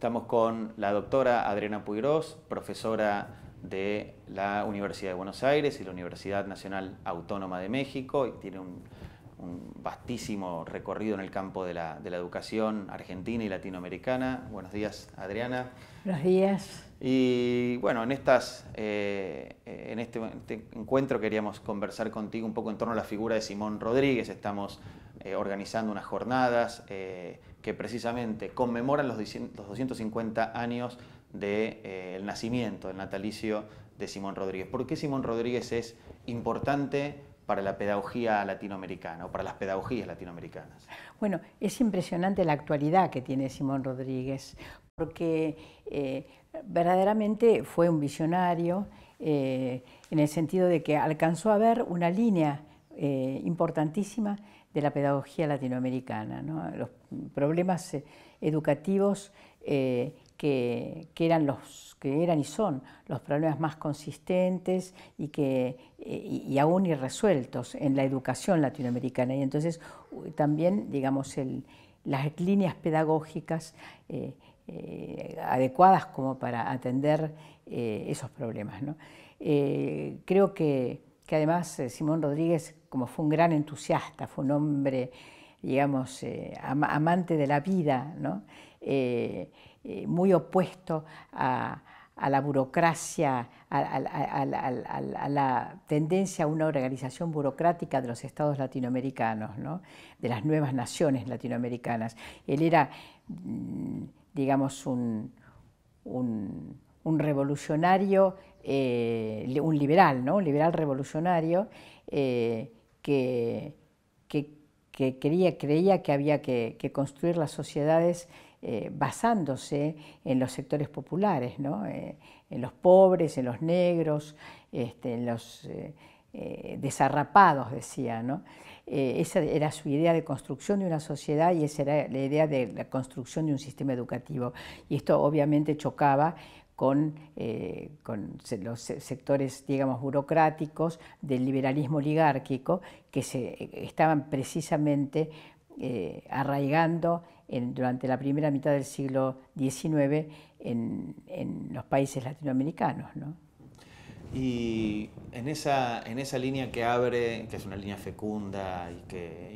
Estamos con la doctora Adriana Puigros, profesora de la Universidad de Buenos Aires y la Universidad Nacional Autónoma de México, y tiene un un vastísimo recorrido en el campo de la, educación argentina y latinoamericana. Buenos días, Adriana. Buenos días. Y bueno, en, estas, eh, eh, este, en este, encuentro queríamos conversar contigo un poco en torno a la figura de Simón Rodríguez. Estamos eh, organizando unas jornadas que precisamente conmemoran los, 250 años del nacimiento, del natalicio de Simón Rodríguez. ¿Por qué Simón Rodríguez es importante? para la pedagogía latinoamericana o para las pedagogías latinoamericanas. Bueno, es impresionante la actualidad que tiene Simón Rodríguez, porque eh, verdaderamente fue un visionario eh, en el sentido de que alcanzó a ver una línea eh, importantísima de la pedagogía latinoamericana, los problemas educativos que, eran los que eran y son los problemas más consistentes y que eh, y, aún irresueltos en la educación latinoamericana y entonces también digamos las líneas pedagógicas eh, eh, adecuadas como para atender esos problemas. creo que, además Simón Rodríguez, como fue un gran entusiasta, fue un hombre, digamos, amante de la vida, ¿no? Eh, eh, muy opuesto a, la burocracia, a, la tendencia a una organización burocrática de los estados latinoamericanos, de las nuevas naciones latinoamericanas. Él era, mm, digamos, un, revolucionario, eh, un liberal, un liberal revolucionario que, creía que había que construir las sociedades eh, basándose en los sectores populares, eh, en los pobres, en los negros, este, en los eh, desarrapados, decía. esa era su idea de construcción de una sociedad y esa era la idea de la construcción de un sistema educativo. Y esto obviamente chocaba con, los sectores, digamos, burocráticos del liberalismo oligárquico que se estaban precisamente arraigando durante la primera mitad del siglo XIX en, los países latinoamericanos. ¿no? Y en esa, línea que abre, que es una línea fecunda y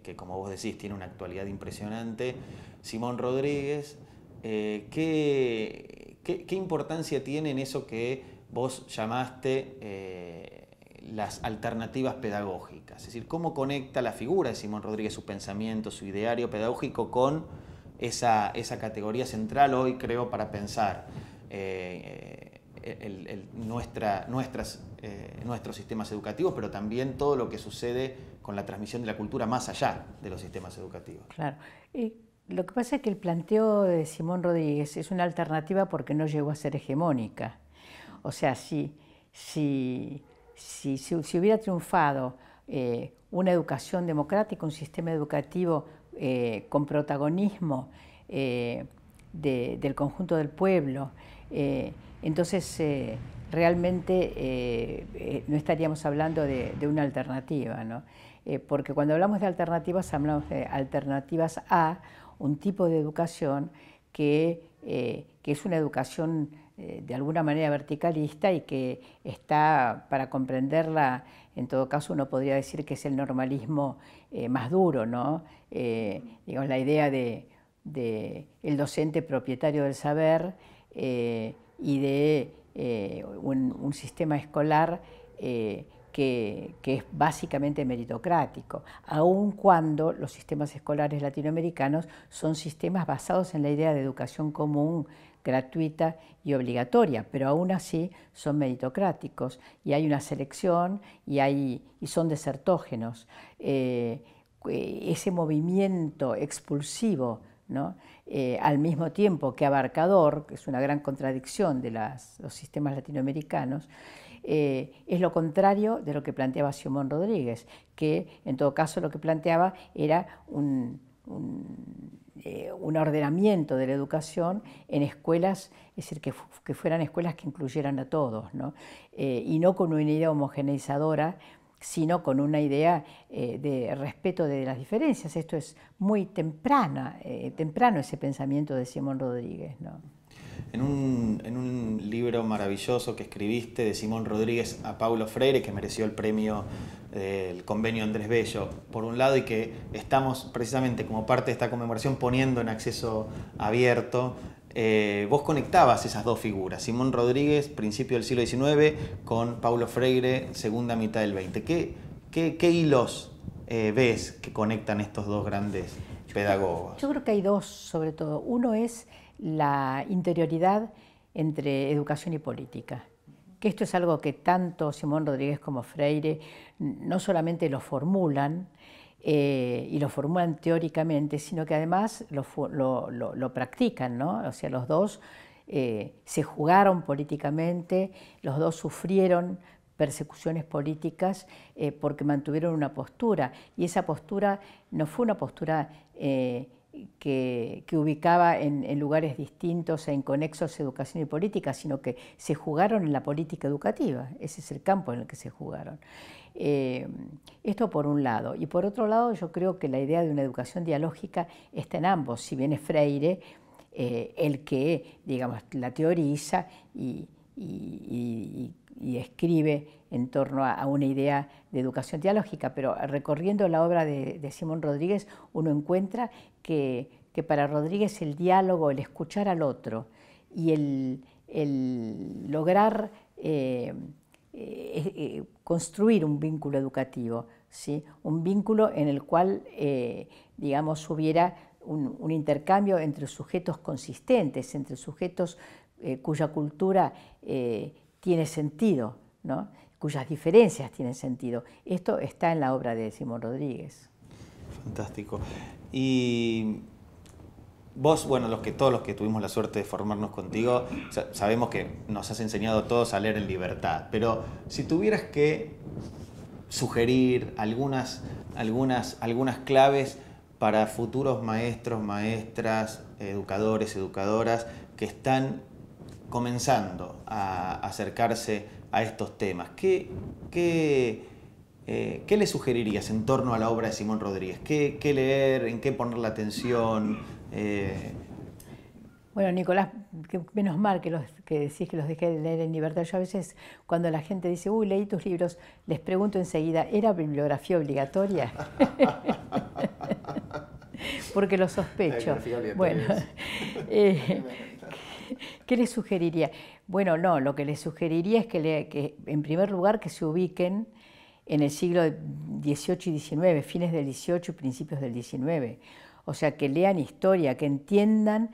que, como vos decís tiene una actualidad impresionante, Simón Rodríguez, eh, ¿qué, importancia tiene en eso que vos llamaste eh, las alternativas pedagógicas? Es decir, ¿cómo conecta la figura de Simón Rodríguez, su pensamiento, su ideario pedagógico con esa, categoría central hoy, creo, para pensar eh, eh, eh, nuestros sistemas educativos, pero también todo lo que sucede con la transmisión de la cultura más allá de los sistemas educativos. Claro. lo que pasa es que el planteo de Simón Rodríguez es una alternativa porque no llegó a ser hegemónica. O sea, si, si hubiera triunfado eh, una educación democrática, un sistema educativo eh, con protagonismo eh, del conjunto del pueblo. entonces, realmente no estaríamos hablando de, una alternativa, porque cuando hablamos de alternativas, hablamos de alternativas a un tipo de educación que, que es una educación de alguna manera verticalista y que está, para comprenderla, en todo caso uno podría decir que es el normalismo eh, más duro, ¿no? Eh, la idea de, el docente propietario del saber eh, y de un, sistema escolar que, es básicamente meritocrático, aun cuando los sistemas escolares latinoamericanos son sistemas basados en la idea de educación común gratuita y obligatoria, pero aún así son meritocráticos y hay una selección y, hay, y son desertógenos. Eh, eh, ese movimiento expulsivo, ¿no? Eh, al mismo tiempo que abarcador, que es una gran contradicción de los sistemas latinoamericanos, es lo contrario de lo que planteaba Simón Rodríguez, que en todo caso lo que planteaba era un eh, un ordenamiento de la educación en escuelas, es decir, que, fueran escuelas que incluyeran a todos, eh, y no con una idea homogeneizadora, sino con una idea eh, de respeto de las diferencias. Esto es muy temprana, temprano ese pensamiento de Simón Rodríguez en un, libro maravilloso que escribiste de Simón Rodríguez a Paulo Freire, que mereció el premio del convenio Andrés Bello, por un lado, y que estamos precisamente como parte de esta conmemoración poniendo en acceso abierto eh, vos conectabas esas dos figuras, Simón Rodríguez, principio del siglo XIX, con Paulo Freire, segunda mitad del XX. ¿Qué, hilos eh, ves que conectan estos dos grandes pedagogos? yo creo que hay dos, sobre todo. Uno es la interioridad entre educación y política. Que esto es algo que tanto Simón Rodríguez como Freire no solamente lo formulan, eh, y lo formulan teóricamente, sino que además lo, practican, ¿no? O sea, los dos eh, se jugaron políticamente, los dos sufrieron persecuciones políticas eh, porque mantuvieron una postura, y esa postura no fue una postura que, ubicaba en, lugares distintos e inconexos educación y política, sino que se jugaron en la política educativa. Ese es el campo en el que se jugaron. Eh, esto por un lado. Y por otro lado, yo creo que la idea de una educación dialógica está en ambos. Si bien es Freire eh, el que, digamos, la teoriza y, y, y, y escribe en torno a, una idea de educación dialógica, pero recorriendo la obra de, Simón Rodríguez uno encuentra que, para Rodríguez el diálogo, el escuchar al otro y el, lograr eh, eh, eh, construir un vínculo educativo, ¿sí? un vínculo en el cual, digamos, hubiera un, intercambio entre sujetos consistentes, entre sujetos cuya cultura tiene sentido, ¿no? cuyas diferencias tienen sentido. Esto está en la obra de Simón Rodríguez. Fantástico. Y vos, bueno, los que, todos los que tuvimos la suerte de formarnos contigo, sabemos que nos has enseñado todos a leer en libertad, pero si tuvieras que sugerir algunas, algunas, algunas claves para futuros maestros, maestras, educadores, educadoras que están comenzando a acercarse a estos temas, ¿qué, eh, qué, le sugerirías en torno a la obra de Simón Rodríguez? ¿Qué, leer? ¿En qué poner la atención? Eh, bueno, Nicolás, menos mal que, los, que decís que los dejé de leer en libertad. Yo a veces cuando la gente dice, uy, leí tus libros, les pregunto enseguida, ¿era bibliografía obligatoria? Porque lo sospecho. Bueno, eh, ¿Qué les sugeriría? Bueno, no, lo que les sugeriría es que, en primer lugar que se ubiquen en el siglo XVIII y XIX, fines del XVIII y principios del XIX. O sea, que lean historia, que entiendan,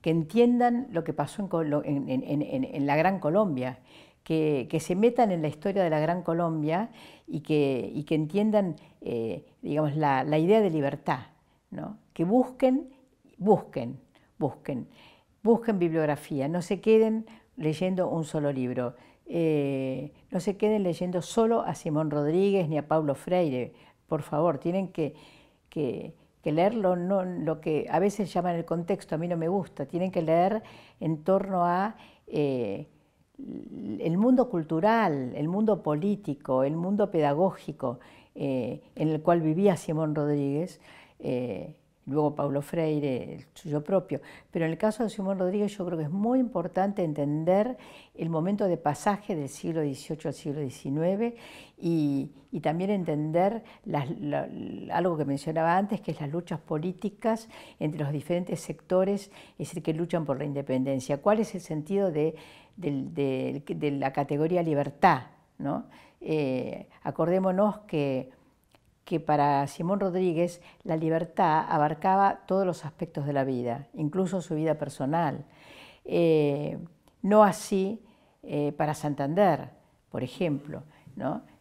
que entiendan lo que pasó en, la Gran Colombia, que, se metan en la historia de la Gran Colombia y que, que entiendan eh, la, idea de libertad, ¿no? que busquen, busquen, busquen busquen bibliografía, no se queden leyendo un solo libro, eh, no se queden leyendo solo a Simón Rodríguez ni a Pablo Freire, por favor, tienen que, que, leerlo, no, lo que a veces llaman el contexto, a mí no me gusta, tienen que leer en torno a... Eh, el mundo cultural, el mundo político, el mundo pedagógico eh, en el cual vivía Simón Rodríguez, luego Paulo Freire, el suyo propio. Pero en el caso de Simón Rodríguez yo creo que es muy importante entender el momento de pasaje del siglo XVIII al siglo XIX y, también entender algo que mencionaba antes, que es las luchas políticas entre los diferentes sectores, es decir, que luchan por la independencia. ¿Cuál es el sentido de, la categoría libertad? Eh, acordémonos que que para Simón Rodríguez la libertad abarcaba todos los aspectos de la vida, incluso su vida personal. Eh, no así eh, para Santander, por ejemplo.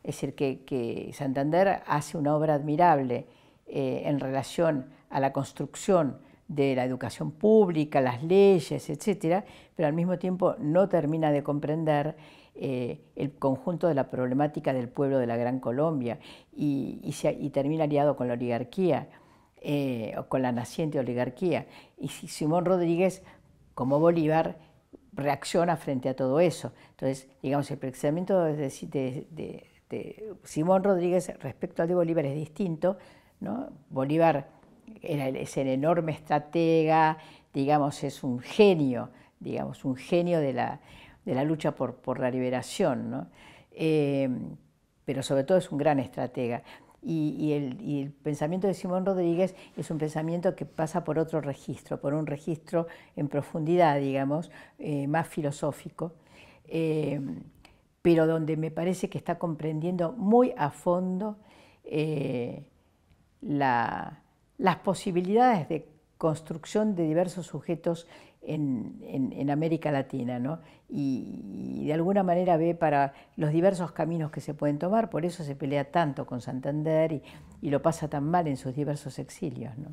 Es decir, que, Santander hace una obra admirable eh, en relación a la construcción de la educación pública, las leyes, etcétera, pero al mismo tiempo no termina de comprender eh, el conjunto de la problemática del pueblo de la Gran Colombia y, y, termina aliado con la oligarquía eh, o con la naciente oligarquía. Y Simón Rodríguez, como Bolívar, reacciona frente a todo eso. Entonces, digamos, el pensamiento de, de, de Simón Rodríguez respecto al de Bolívar es distinto. ¿no? Bolívar es el enorme estratega, digamos, es un genio, digamos, un genio de la, lucha por, la liberación, eh, pero sobre todo es un gran estratega. Y, el, pensamiento de Simón Rodríguez es un pensamiento que pasa por otro registro, por un registro en profundidad, digamos, eh, más filosófico, eh, pero donde me parece que está comprendiendo muy a fondo la, las posibilidades de construcción de diversos sujetos en, América Latina, ¿no? Y, de alguna manera ve para los diversos caminos que se pueden tomar, por eso se pelea tanto con Santander y, lo pasa tan mal en sus diversos exilios. ¿no?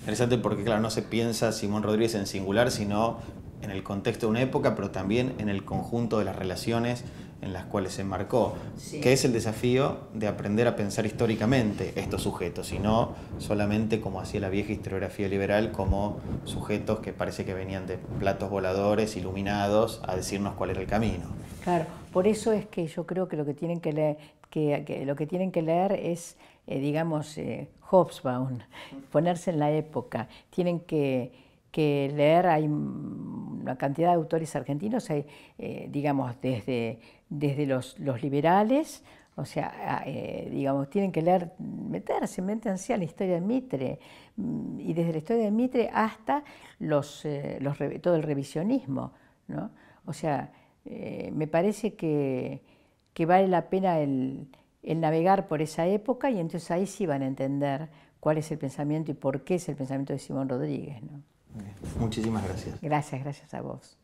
Interesante porque, claro, no se piensa Simón Rodríguez en singular, sino en el contexto de una época, pero también en el conjunto de las relaciones en las cuales se marcó, que es el desafío de aprender a pensar históricamente estos sujetos, y no solamente como hacía la vieja historiografía liberal, como sujetos que parece que venían de platos voladores, iluminados, a decirnos cuál era el camino. Claro, por eso es que yo creo que lo que tienen que leer, que, lo que tienen que leer es, eh, digamos, eh, Hobsbawm, ponerse en la época, tienen que leer, hay una cantidad de autores argentinos, hay, eh, digamos, desde desde los, los liberales, o sea, eh, digamos, tienen que leer, meterse, meterse a la historia de Mitre, mm, y desde la historia de Mitre hasta los, eh, los todo el revisionismo, ¿no? O sea, eh, me parece que, vale la pena el, el navegar por esa época y entonces ahí sí van a entender cuál es el pensamiento y por qué es el pensamiento de Simón Rodríguez, Muchísimas gracias. Gracias, gracias a vos.